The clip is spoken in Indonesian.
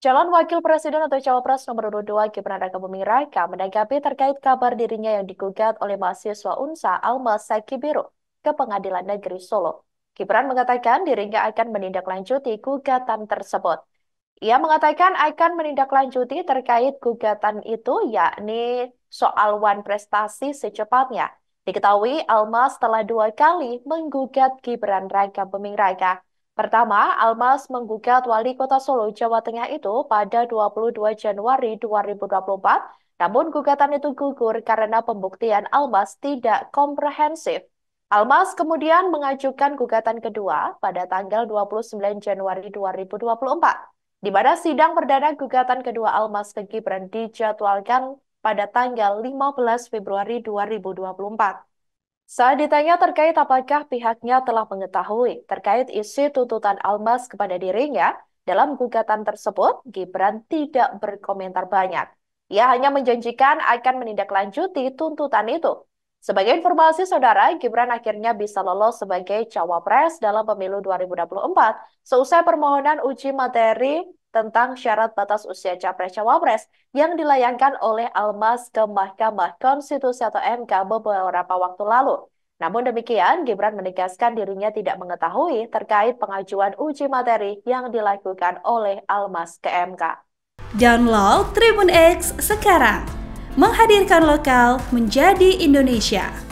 Calon Wakil Presiden atau Cawapres nomor urut 2 Gibran Raka Buming Raka menanggapi terkait kabar dirinya yang digugat oleh mahasiswa UNSA Alma Biru ke Pengadilan Negeri Solo. Gibran mengatakan dirinya akan menindaklanjuti gugatan tersebut. Ia mengatakan akan menindaklanjuti terkait gugatan itu yakni soal wan prestasi secepatnya. Diketahui Alma setelah dua kali menggugat Gibran Raka Buming Raka. Pertama, Almas menggugat Wali Kota Solo, Jawa Tengah itu pada 22 Januari 2024, namun gugatan itu gugur karena pembuktian Almas tidak komprehensif. Almas kemudian mengajukan gugatan kedua pada tanggal 29 Januari 2024, di mana sidang perdana gugatan kedua Almas ke Gibran dijadwalkan pada tanggal 15 Februari 2024. Saat ditanya terkait apakah pihaknya telah mengetahui terkait isi tuntutan Almas kepada dirinya, dalam gugatan tersebut Gibran tidak berkomentar banyak. Ia hanya menjanjikan akan menindaklanjuti tuntutan itu. Sebagai informasi saudara, Gibran akhirnya bisa lolos sebagai cawapres dalam pemilu 2024 seusai permohonan uji materi tentang syarat batas usia capres-cawapres yang dilayangkan oleh Almas ke Mahkamah Konstitusi atau MK beberapa waktu lalu. Namun demikian, Gibran menegaskan dirinya tidak mengetahui terkait pengajuan uji materi yang dilakukan oleh Almas ke MK. Download Tribun X sekarang, menghadirkan lokal menjadi Indonesia.